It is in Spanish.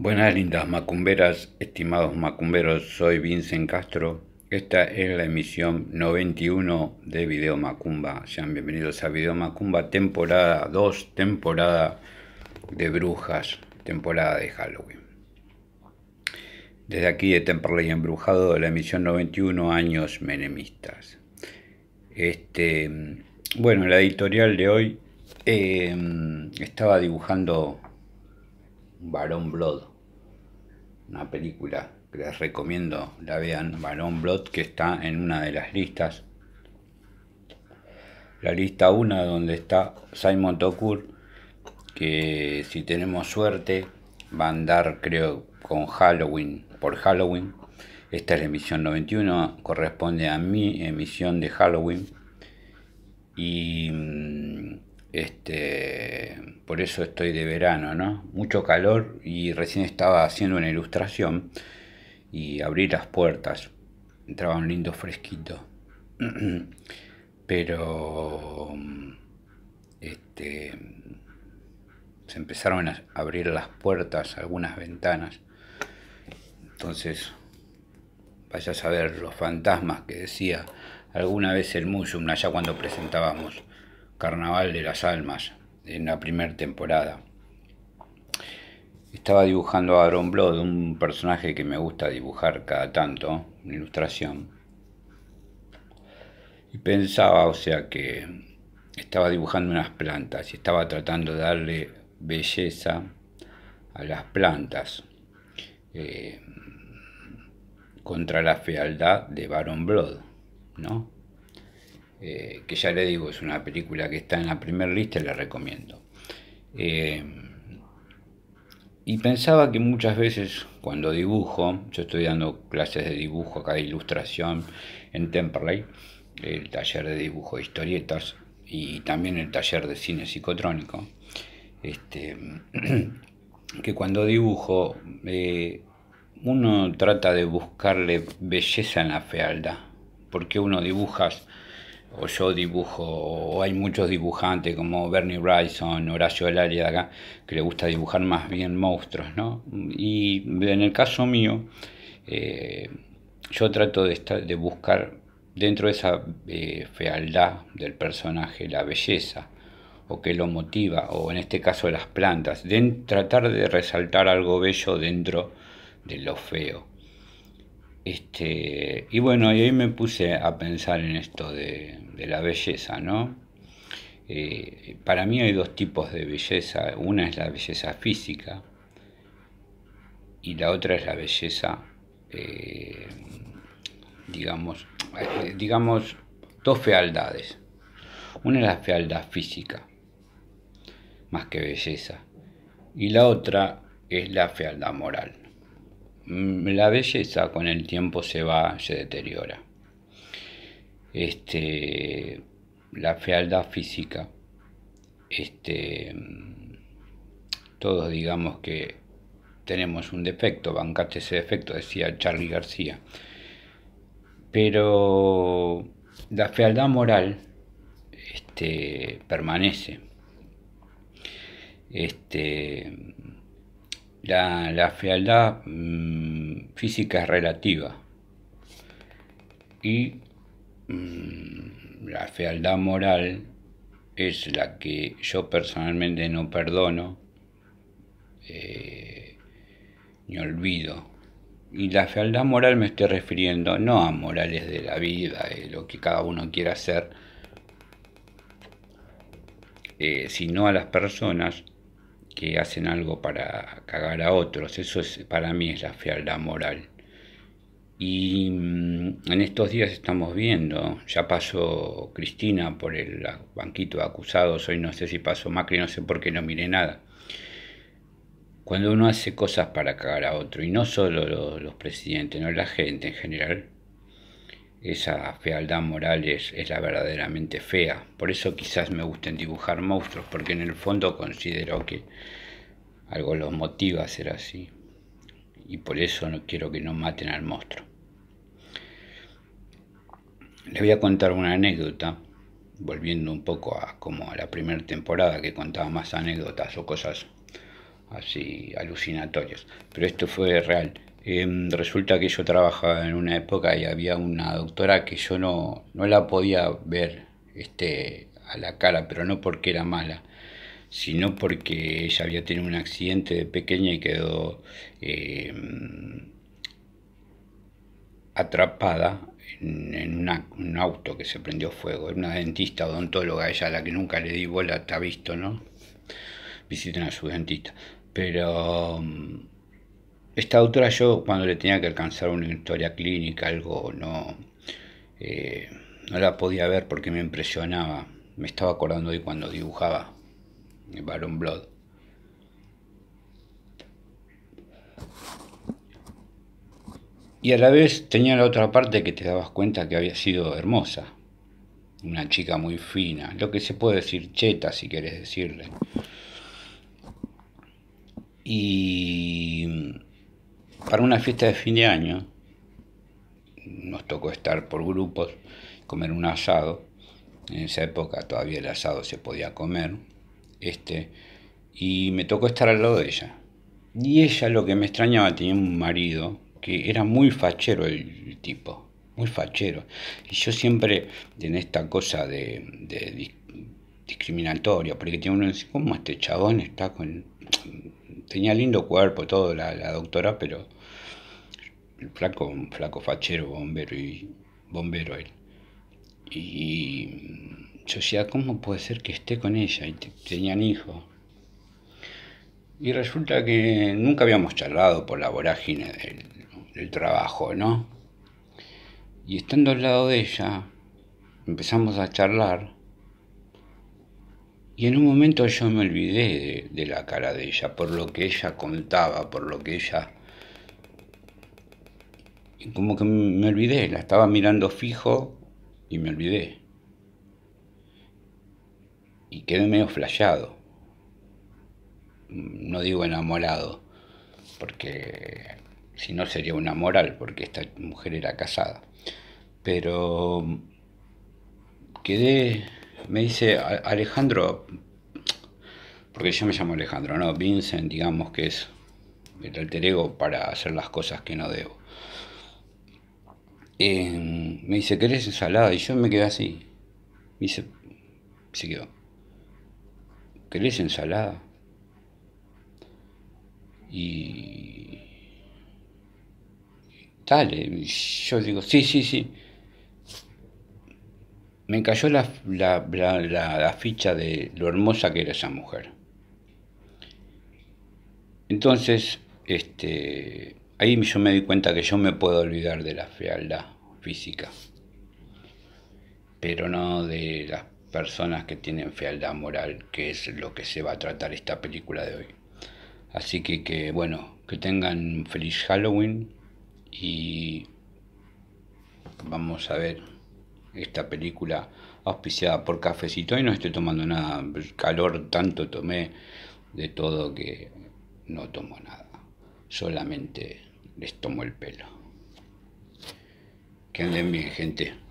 Buenas lindas macumberas, estimados macumberos, soy Vincent Castro. Esta es la emisión 91 de Video Macumba. Sean bienvenidos a Video Macumba, temporada 2, temporada de brujas, temporada de Halloween. Desde aquí de y Embrujado, de la emisión 91, años menemistas. Este, bueno, la editorial de hoy eh, estaba dibujando Barón Blood, una película que les recomiendo la vean, Barón Blood, que está en una de las listas. La lista 1 donde está Simon Tokur, que si tenemos suerte va a andar creo con Halloween, por Halloween. Esta es la emisión 91, corresponde a mi emisión de Halloween. Y mm, este, por eso estoy de verano, ¿no? Mucho calor y recién estaba haciendo una ilustración y abrí las puertas. Entraba un lindo fresquito. Pero este, se empezaron a abrir las puertas, algunas ventanas. Entonces, vayas a saber los fantasmas que decía alguna vez el Musum allá cuando presentábamos Carnaval de las Almas, en la primera temporada. Estaba dibujando a Baron Blood, un personaje que me gusta dibujar cada tanto, una ilustración. Y pensaba, o sea, que estaba dibujando unas plantas y estaba tratando de darle belleza a las plantas eh, contra la fealdad de Baron Blood, ¿no? Eh, que ya le digo, es una película que está en la primera lista y la recomiendo. Eh, y pensaba que muchas veces cuando dibujo, yo estoy dando clases de dibujo acá de ilustración en Temperley, el taller de dibujo de historietas y también el taller de cine psicotrónico, este, que cuando dibujo eh, uno trata de buscarle belleza en la fealdad, porque uno dibujas o yo dibujo, o hay muchos dibujantes como Bernie Bryson Horacio El acá, que le gusta dibujar más bien monstruos, ¿no? Y en el caso mío, eh, yo trato de, estar, de buscar dentro de esa eh, fealdad del personaje la belleza, o que lo motiva, o en este caso las plantas, de tratar de resaltar algo bello dentro de lo feo. Este, y bueno, y ahí me puse a pensar en esto de, la belleza, ¿no? Eh, para mí hay dos tipos de belleza. Una es la belleza física y la otra es la belleza, eh, digamos, eh, digamos, dos fealdades. Una es la fealdad física, más que belleza, y la otra es la fealdad moral. Mm, la belleza con el tiempo se va, se deteriora. Este, la fealdad física, este, mm, todos digamos que tenemos un defecto, bancate ese defecto, decía Charlie García. Pero la fealdad moral este, permanece. Este, mm, la, fealdad física es relativa y mm, la fealdad moral es la que yo personalmente no perdono eh, ni olvido. Y la fealdad moral me estoy refiriendo no a morales de la vida, eh, lo que cada uno quiera hacer, eh, sino a las personas que hacen algo para cagar a otros. Eso es, para mí es la fealdad moral. Y mm, en estos días estamos viendo, ya pasó Cristina por el banquito de acusados, hoy no sé si pasó Macri, no sé por qué no mire nada. Cuando uno hace cosas para cagar a otro, y no solo los, los presidentes, no la gente en general, esa fealdad moral es, es la verdaderamente fea. Por eso quizás me gusten dibujar monstruos, porque en el fondo considero que algo los motiva a ser así. Y por eso no quiero que no maten al monstruo. le voy a contar una anécdota, volviendo un poco a como a la primera temporada que contaba más anécdotas o cosas así alucinatorias. Pero esto fue real. Em, resulta que yo trabajaba en una época y había una doctora que yo no, no la podía ver este, a la cara, pero no porque era mala, sino porque ella había tenido un accidente de pequeña y quedó em, atrapada en, un auto que se prendió fuego. Era una dentista odontóloga, ella la que nunca le di bola, hasta visto, ¿no? Visiten a su dentista. Pero em, esta autora yo cuando le tenía que alcanzar una historia clínica, algo no, eh, no la podía ver porque me impresionaba. Me estaba acordando de cuando dibujaba el Baron Blood. Y a la vez tenía la otra parte que te dabas cuenta que había sido hermosa. Una chica muy fina, lo que se puede decir cheta si quieres decirle. Y para una fiesta de fin de año nos tocó estar por grupos, comer un asado. En esa época todavía el asado se podía comer. Este, y me tocó estar al lado de ella. Y ella lo que me extrañaba, tenía un marido que era muy fachero el tipo, muy fachero. Y yo siempre en esta cosa de, discriminatoria, porque tiene uno dice, ¿cómo este chabón está con tenía lindo cuerpo, todo, la, doctora, pero el flaco, un flaco fachero, bombero y bombero él. Y yo decía, ¿cómo puede ser que esté con ella? Y tenían hijos. Y resulta que nunca habíamos charlado por la vorágine del trabajo, ¿no? Y estando al lado de ella, empezamos a charlar y en un momento yo me olvidé de, la cara de ella, por lo que ella contaba, por lo que ella... Y como que me olvidé, la estaba mirando fijo y me olvidé. Y quedé medio flayado. No digo enamorado, porque si no sería una moral, porque esta mujer era casada. Pero quedé me dice, Alejandro, porque yo me llamo Alejandro, ¿no? Vincent, digamos que es el alter ego para hacer las cosas que no debo. Eh, me dice, ¿querés ensalada? Y yo me quedé así. Me dice, se quedó. ¿Querés ensalada? Y... Dale, yo digo, sí, sí, sí me cayó la, la, la, la, ficha de lo hermosa que era esa mujer. Entonces, este, ahí yo me di cuenta que yo me puedo olvidar de la fealdad física, pero no de las personas que tienen fealdad moral, que es lo que se va a tratar esta película de hoy. Así que, que bueno, que tengan feliz Halloween y vamos a ver esta película auspiciada por Cafecito y no estoy tomando nada. calor tanto tomé de todo que no tomo nada. Solamente les tomo el pelo. Que anden bien, gente.